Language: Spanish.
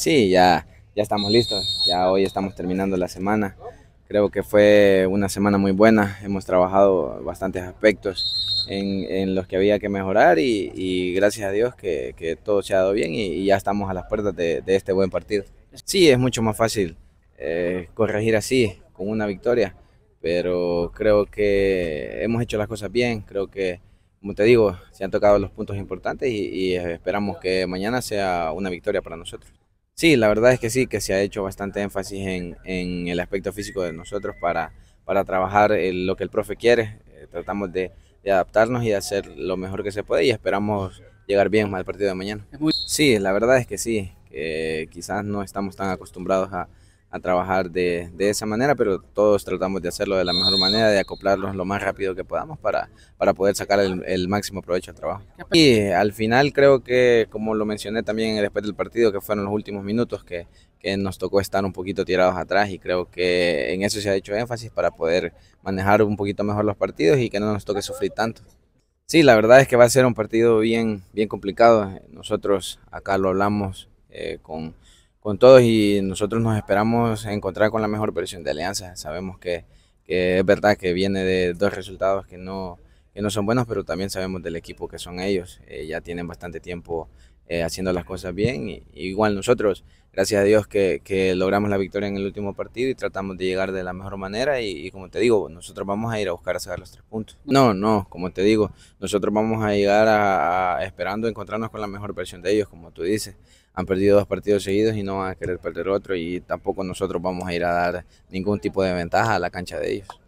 Sí, ya, ya estamos listos, ya hoy estamos terminando la semana. Creo que fue una semana muy buena, hemos trabajado bastantes aspectos en, los que había que mejorar y, gracias a Dios que, todo se ha dado bien y, ya estamos a las puertas de, este buen partido. Sí, es mucho más fácil eh, corregir así, con una victoria, pero creo que hemos hecho las cosas bien, creo que como te digo, se han tocado los puntos importantes y, esperamos que mañana sea una victoria para nosotros. Sí, la verdad es que sí, que se ha hecho bastante énfasis en, el aspecto físico de nosotros para, para trabajar eh, lo que el profe quiere. Eh, tratamos de, de, adaptarnos y de hacer lo mejor que se puede y esperamos llegar bien al partido de mañana. Sí, la verdad es que sí, que quizás no estamos tan acostumbrados a, a trabajar de, esa manera, pero todos tratamos de hacerlo de la mejor manera, de acoplarlos lo más rápido que podamos para, para poder sacar el, máximo provecho al trabajo. Y al final creo que, como lo mencioné también después del partido, que fueron los últimos minutos que, nos tocó estar un poquito tirados atrás y creo que en eso se ha hecho énfasis para poder manejar un poquito mejor los partidos y que no nos toque sufrir tanto. Sí, la verdad es que va a ser un partido bien, bien complicado. Nosotros acá lo hablamos eh, con con todos y nosotros nos esperamos encontrar con la mejor versión de Alianza. Sabemos que, es verdad que viene de dos resultados que no, no son buenos, pero también sabemos del equipo que son ellos. Eh, ya tienen bastante tiempo eh, haciendo las cosas bien. igual nosotros gracias a Dios que, que, logramos la victoria en el último partido y tratamos de llegar de la mejor manera y, como te digo, nosotros vamos a ir a buscar a sacar los tres puntos. No, no, como te digo, nosotros vamos a llegar a, esperando encontrarnos con la mejor versión de ellos, como tú dices. Han perdido dos partidos seguidos y no van a querer perder otro y tampoco nosotros vamos a ir a dar ningún tipo de ventaja a la cancha de ellos.